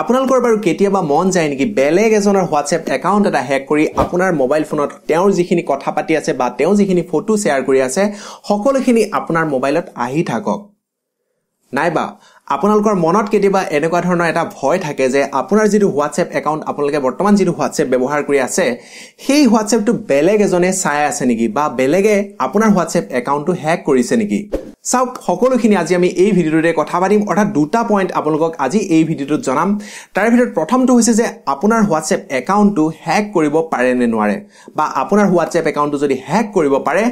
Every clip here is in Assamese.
আপোনালোকৰ বাৰু কেতিয়াবা মন যায় নেকি বেলেগ এজনৰ হোৱাটছএপ একাউণ্ট এটা হেক কৰি আপোনাৰ মোবাইল ফোনত তেওঁৰ যিখিনি কথা পাতি আছে বা তেওঁ যিখিনি ফটো শ্বেয়াৰ কৰি আছে সকলোখিনি আপোনাৰ মোবাইলত আহি থাকক নাইবা আপোনালোকৰ মনত কেতিয়াবা এনেকুৱা ধৰণৰ এটা ভয় থাকে যে আপোনাৰ যিটো হোৱাটছএপ একাউণ্ট আপোনালোকে বৰ্তমান যিটো হোৱাটছএপ ব্যৱহাৰ কৰি আছে সেই হোৱাটছএপটো বেলেগ এজনে চাই আছে নেকি বা বেলেগে আপোনাৰ হোৱাটছএপ একাউণ্টটো হেক কৰিছে নেকি চাওক সকলোখিনি আজি আমি এই ভিডিঅ'টোতে কথা পাতিম অৰ্থাৎ দুটা পইণ্ট আপোনালোকক আজি এই ভিডিঅ'টোত জনাম তাৰ ভিতৰত প্ৰথমটো হৈছে যে আপোনাৰ হোৱাটছএপ একাউণ্টটো হেক কৰিব পাৰে নে নোৱাৰে বা আপোনাৰ হোৱাটছএপ একাউণ্টটো যদি হেক কৰিব পাৰে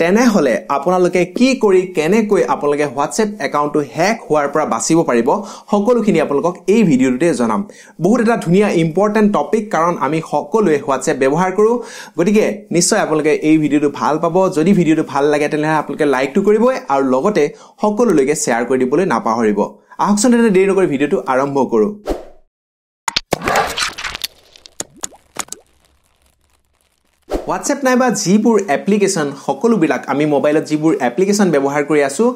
তেনেহ'লে আপোনালোকে কি কৰি কেনেকৈ আপোনালোকে হোৱাটছএপ একাউণ্টটো হেক হোৱাৰ পৰা বাচিব পাৰিব সকলোখিনি আপোনালোকক এই ভিডিঅ'টোতে জনাম বহুত এটা ধুনীয়া ইম্পৰ্টেণ্ট টপিক কাৰণ আমি সকলোৱে হোৱাটছএপ ব্যৱহাৰ কৰোঁ গতিকে নিশ্চয় আপোনালোকে এই ভিডিঅ'টো ভাল পাব যদি ভিডিঅ'টো ভাল লাগে তেনেহ'লে আপোনালোকে লাইকটো কৰিবই আৰু লগতে সকলোলৈকে শ্বেয়াৰ কৰি দিবলৈ নাপাহৰিব আহকচোন তেনে দেৰি নকৰি ভিডিঅ'টো আৰম্ভ কৰোঁ হোৱাটছএপ নাইবা যিবোৰ এপ্লিকেশ্যন সকলোবিলাক আমি মোবাইলত যিবোৰ এপ্লিকেশ্যন ব্যৱহাৰ কৰি আছোঁ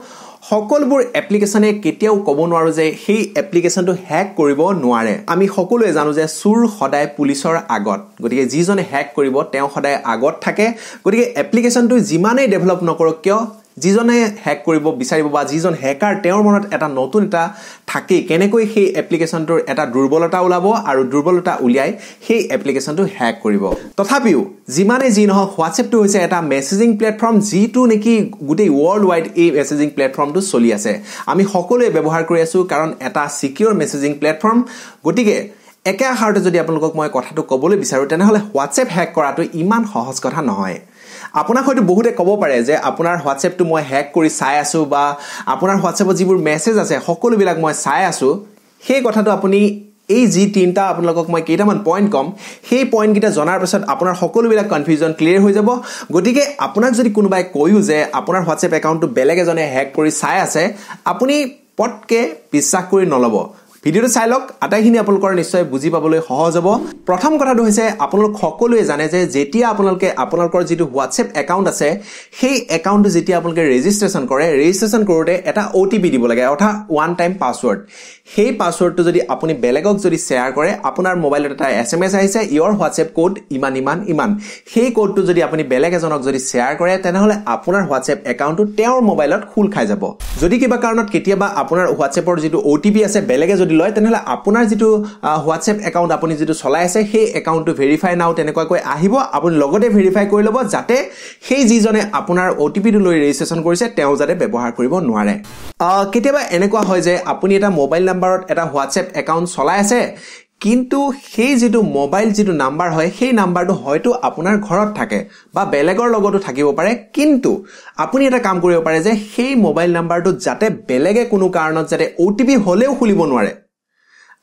সকলোবোৰ এপ্লিকেশ্যনে কেতিয়াও ক'ব নোৱাৰোঁ যে সেই এপ্লিকেশ্যনটো হেক কৰিব নোৱাৰে আমি সকলোৱে জানো যে চোৰ সদায় পুলিচৰ আগত গতিকে যিজনে হেক কৰিব তেওঁ সদায় আগত থাকে গতিকে এপ্লিকেশ্যনটো যিমানেই ডেভেলপ নকৰক কিয় যিজনে হেক কৰিব বিচাৰিব বা যিজন হেকাৰ তেওঁৰ মনত এটা নতুন এটা থাকেই কেনেকৈ সেই এপ্লিকেশ্যনটোৰ এটা দুৰ্বলতা ওলাব আৰু দুৰ্বলতা উলিয়াই সেই এপ্লিকেশ্যনটো হেক কৰিব তথাপিও যিমানেই যি নহওক হোৱাটছএপটো হৈছে এটা মেছেজিং প্লেটফৰ্ম যিটো নেকি গোটেই ৱৰ্ল্ড ৱাইড এই মেছেজিং প্লেটফৰ্মটো চলি আছে আমি সকলোৱে ব্যৱহাৰ কৰি আছোঁ কাৰণ এটা ছিকিউৰ মেছেজিং প্লেটফৰ্ম গতিকে একে আষাৰতে যদি আপোনালোকক মই কথাটো ক'বলৈ বিচাৰোঁ তেনেহ'লে হোৱাটছএপ হেক কৰাটো ইমান সহজ কথা নহয় আপোনাক হয়তো বহুতে ক'ব পাৰে যে আপোনাৰ হোৱাটছএপটো মই হেক কৰি চাই আছোঁ বা আপোনাৰ হোৱাটছএপত যিবোৰ মেছেজ আছে সকলোবিলাক মই চাই আছোঁ সেই কথাটো আপুনি এই যি তিনিটা আপোনালোকক মই কেইটামান পইণ্ট ক'ম সেই পইণ্টকেইটা জনাৰ পাছত আপোনাৰ সকলোবিলাক কনফিউজন ক্লিয়াৰ হৈ যাব গতিকে আপোনাক যদি কোনোবাই কয়ো যে আপোনাৰ হোৱাটছএপ একাউণ্টটো বেলেগ এজনে হেক কৰি চাই আছে আপুনি পটকৈ বিশ্বাস কৰি নল'ব ভিডিঅ'টো চাই লওক আটাইখিনি আপোনালোকৰ নিশ্চয় বুজি পাবলৈ সহজ হ'ব প্ৰথম কথাটো হৈছে আপোনালোক সকলোৱে জানে যে যেতিয়া আপোনালোকে আপোনালোকৰ যিটো হোৱাটছএপ একাউণ্ট আছে সেই একাউণ্টটো যেতিয়া আপোনালোকে ৰেজিষ্ট্ৰেশ্যন কৰে ৰেজিষ্ট্ৰেশ্যন কৰোঁতে এটা অ' টি পি দিব লাগে অৰ্থাৎ ওৱান টাইম পাছৱৰ্ড সেই পাছৱৰ্ডটো যদি আপুনি বেলেগক যদি শ্বেয়াৰ কৰে আপোনাৰ মোবাইলত এটা এছ এম এছ আহিছে ইয়ৰ হোৱাটছএপ কোড ইমান ইমান ইমান সেই কোডটো যদি আপুনি বেলেগ এজনক যদি শ্বেয়াৰ কৰে তেনেহ'লে আপোনাৰ হোৱাটছএপ একাউণ্টটো তেওঁৰ মোবাইলত খোল খাই যাব যদি কিবা কাৰণত কেতিয়াবা আপোনাৰ হোৱাটছএপৰ যিটো অ' টি পি আছে বেলেগে যদি যদি লয় তেনেহ'লে আপোনাৰ যিটো হোৱাটছএপ একাউণ্ট আপুনি যিটো চলাই আছে সেই একাউণ্টটো ভেৰিফাই নাও তেনেকুৱাকৈ আহিব আপুনি লগতে ভেৰিফাই কৰি ল'ব যাতে সেই যিজনে আপোনাৰ অ' টি পিটো লৈ ৰেজিষ্ট্ৰেশ্যন কৰিছে তেওঁ যাতে ব্যৱহাৰ কৰিব নোৱাৰে কেতিয়াবা এনেকুৱা হয় যে আপুনি এটা মোবাইল নাম্বাৰত এটা হোৱাটছএপ একাউণ্ট চলাই আছে কিন্তু সেই যিটো মোবাইল যিটো নাম্বাৰ হয় সেই নাম্বাৰটো হয়তো আপোনাৰ ঘৰত থাকে বা বেলেগৰ লগতো থাকিব পাৰে কিন্তু আপুনি এটা কাম কৰিব পাৰে যে সেই মোবাইল নাম্বাৰটো যাতে বেলেগে কোনো কাৰণত যাতে অ' টি পি হ'লেও খুলিব নোৱাৰে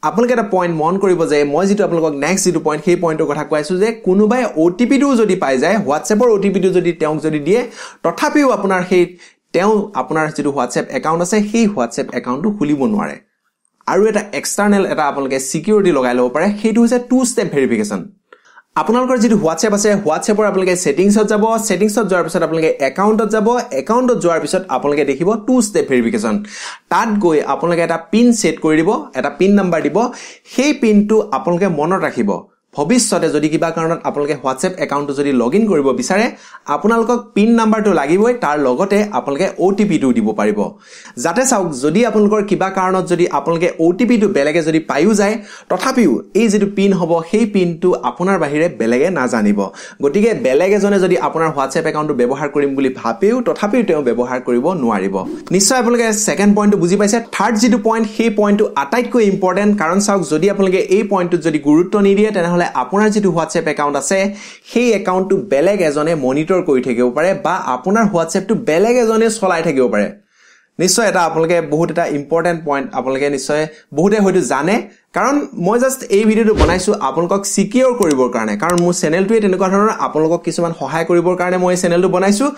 আপোনালোকে এটা পইণ্ট মন কৰিব যে মই যিটো আপোনালোকক নেক্সট যিটো পইণ্ট সেই পইণ্টটোৰ কথা কৈ আছোঁ যে কোনোবাই অ' টি পিটোও যদি পাই যায় হোৱাটছএপৰ অ' টি পিটো যদি তেওঁক যদি দিয়ে তথাপিও আপোনাৰ সেই তেওঁ আপোনাৰ যিটো হোৱাটছএপ একাউণ্ট আছে সেই হোৱাটছএপ একাউণ্টটো খুলিব নোৱাৰে আৰু এটা এক্সটাৰ্নেল এটা আপোনালোকে ছিকিউৰিটি লগাই ল'ব পাৰে সেইটো হৈছে টু ষ্টেপ ভেৰিফিকেশ্যন আপোনালোকৰ যিটো হোৱাটছএপ আছে হোৱাটছএপৰ আপোনালোকে ছেটিংছত যাব ছেটিংছত যোৱাৰ পিছত আপোনালোকে একাউণ্টত যাব একাউণ্টত যোৱাৰ পিছত আপোনালোকে দেখিব টু ষ্টেপ ভেৰিফিকেশ্যন তাত গৈ আপোনালোকে এটা পিন ছেট কৰি দিব এটা পিন নাম্বাৰ দিব সেই পিনটো আপোনালোকে মনত ৰাখিব ভৱিষ্যতে যদি কিবা কাৰণত আপোনালোকে হোৱাটছএপ একাউণ্টটো যদি লগ ইন কৰিব বিচাৰে আপোনালোকক পিন নাম্বাৰটো লাগিবই তাৰ লগতে আপোনালোকে অ' টি পিটো দিব পাৰিব যাতে চাওক যদি আপোনালোকৰ কিবা কাৰণত যদি আপোনালোকে অ' টি পিটো বেলেগে যদি পায়ো যায় তথাপিও এই যিটো পিন হ'ব সেই পিনটো আপোনাৰ বাহিৰে বেলেগে নাজানিব গতিকে বেলেগ এজনে যদি আপোনাৰ হোৱাটছএপ একাউণ্টটো ব্যৱহাৰ কৰিম বুলি ভাবেও তথাপিও তেওঁ ব্যৱহাৰ কৰিব নোৱাৰিব নিশ্চয় আপোনালোকে ছেকেণ্ড পইণ্টটো বুজি পাইছে থাৰ্ড যিটো পইণ্ট সেই পইণ্টটো আটাইতকৈ ইম্পৰ্টেণ্ট কাৰণ চাওক যদি আপোনালোকে এই পইণ্টটোত যদি গুৰুত্ব নিদিয়ে তেনেহ'লে আপোনাৰ যিটো হোৱাটছএপ একাউণ্ট আছে সেই একাউণ্টটো বেলেগ এজনে মনিটৰ কৰি থাকিব পাৰে বা আপোনাৰ হোৱাটছএপটো বেলেগ এজনে চলাই থাকিব পাৰে নিশ্চয় এটা আপোনালোকে বহুত এটা ইম্পৰ্টেণ্ট পইণ্ট আপোনালোকে নিশ্চয় বহুতে হয়তো জানে কাৰণ মই জাষ্ট এই ভিডিঅ'টো বনাইছোঁ আপোনালোকক চিকিয়ৰ কৰিবৰ কাৰণে কাৰণ মোৰ চেনেলটোৱে তেনেকুৱা ধৰণৰ আপোনালোকক কিছুমান সহায় কৰিবৰ কাৰণে মই এই চেনেলটো বনাইছোঁ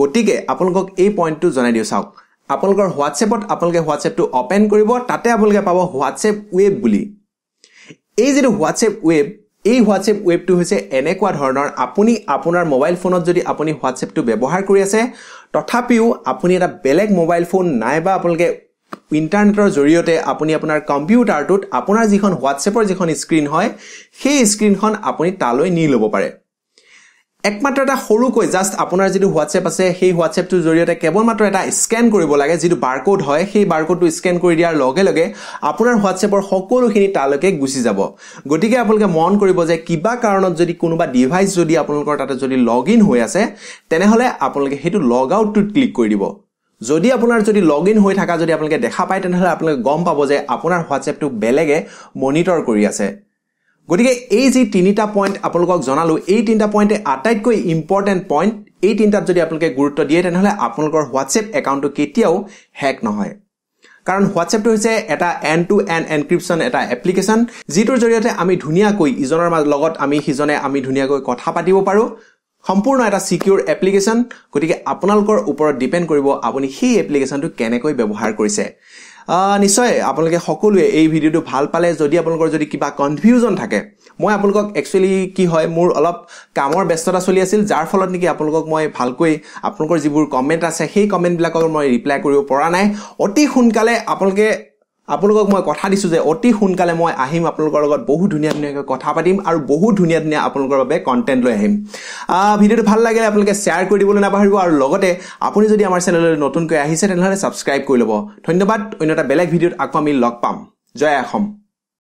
গতিকে আপোনালোকক এই পইণ্টটো জনাই দিওঁ চাওক আপোনালোকৰ হোৱাটছএপত আপোনালোকে হোৱাটছএপটো অ'পেন কৰিব তাতে আপোনালোকে পাব হোৱাটছএপ ৱেব বুলি এই যিটো হোৱাটছএপ ৱেব এই হোৱাটছএপ ৱেবটো হৈছে এনেকুৱা ধৰণৰ আপুনি আপোনাৰ মোবাইল ফোনত যদি আপুনি হোৱাটছএপটো ব্যৱহাৰ কৰি আছে তথাপিও আপুনি এটা বেলেগ মোবাইল ফোন নাইবা আপোনালোকে ইণ্টাৰনেটৰ জৰিয়তে আপুনি আপোনাৰ কম্পিউটাৰটোত আপোনাৰ যিখন হোৱাটছএপৰ যিখন স্ক্ৰীণ হয় সেই স্ক্ৰীণখন আপুনি তালৈ নি ল'ব পাৰে একমাত্ৰ এটা সৰুকৈ জাষ্ট আপোনাৰ যিটো হোৱাটছএপ আছে সেই হোৱাটছএপটোৰ জৰিয়তে কেৱল মাত্ৰ এটা স্কেন কৰিব লাগে যিটো বাৰকোড হয় সেই বাৰকোডটো স্কেন কৰি দিয়াৰ লগে লগে আপোনাৰ হোৱাটছএপৰ সকলোখিনি তালৈকে গুচি যাব গতিকে আপোনালোকে মন কৰিব যে কিবা কাৰণত যদি কোনোবা ডিভাইচ যদি আপোনালোকৰ তাতে যদি লগ ইন হৈ আছে তেনেহ'লে আপোনালোকে সেইটো লগ আউটটোত ক্লিক কৰি দিব যদি আপোনাৰ যদি লগ ইন হৈ থকা যদি আপোনালোকে দেখা পায় তেনেহ'লে আপোনালোকে গম পাব যে আপোনাৰ হোৱাটছএপটো বেলেগে মনিটৰ কৰি আছে গতিকে এই যি তিনিটা পইণ্ট আপোনালোকক জনালোঁ এই তিনিটা পইণ্টে আটাইতকৈ ইম্পৰ্টেণ্ট পইণ্ট এই তিনিটাত যদি আপোনালোকে গুৰুত্ব দিয়ে তেনেহ'লে আপোনালোকৰ হোৱাটছএপ একাউণ্টটো কেতিয়াও হেক নহয় কাৰণ হোৱাটছএপটো হৈছে এটা এন টু এন এনক্ৰিপশ্যন এটা এপ্লিকেশ্যন যিটোৰ জৰিয়তে আমি ধুনীয়াকৈ ইজনৰ লগত আমি সিজনে আমি ধুনীয়াকৈ কথা পাতিব পাৰোঁ সম্পূৰ্ণ এটা ছিকিউৰ এপ্লিকেশ্যন গতিকে আপোনালোকৰ ওপৰত ডিপেণ্ড কৰিব আপুনি সেই এপ্লিকেশ্যনটো কেনেকৈ ব্যৱহাৰ কৰিছে নিশ্চয় আপোনালোকে সকলোৱে এই ভিডিঅ'টো ভাল পালে যদি আপোনালোকৰ যদি কিবা কনফিউজন থাকে মই আপোনালোকক একচুৱেলি কি হয় মোৰ অলপ কামৰ ব্যস্ততা চলি আছিল যাৰ ফলত নেকি আপোনালোকক মই ভালকৈ আপোনালোকৰ যিবোৰ কমেণ্ট আছে সেই কমেণ্টবিলাকক মই ৰিপ্লাই কৰিব পৰা নাই অতি সোনকালে আপোনালোকে আপোনালোকক মই কথা দিছোঁ যে অতি সোনকালে মই আহিম আপোনালোকৰ লগত বহুত ধুনীয়া ধুনীয়াকৈ কথা পাতিম আৰু বহুত ধুনীয়া ধুনীয়া আপোনালোকৰ বাবে কণ্টেণ্ট লৈ আহিম ভিডিঅ'টো ভাল লাগিলে আপোনালোকে শ্বেয়াৰ কৰি দিবলৈ নাপাহৰিব আৰু লগতে আপুনি যদি আমাৰ চেনেললৈ নতুনকৈ আহিছে তেনেহ'লে ছাবস্ক্ৰাইব কৰি ল'ব ধন্যবাদ অন্য এটা বেলেগ ভিডিঅ'ত আকৌ আমি লগ পাম জয় অসম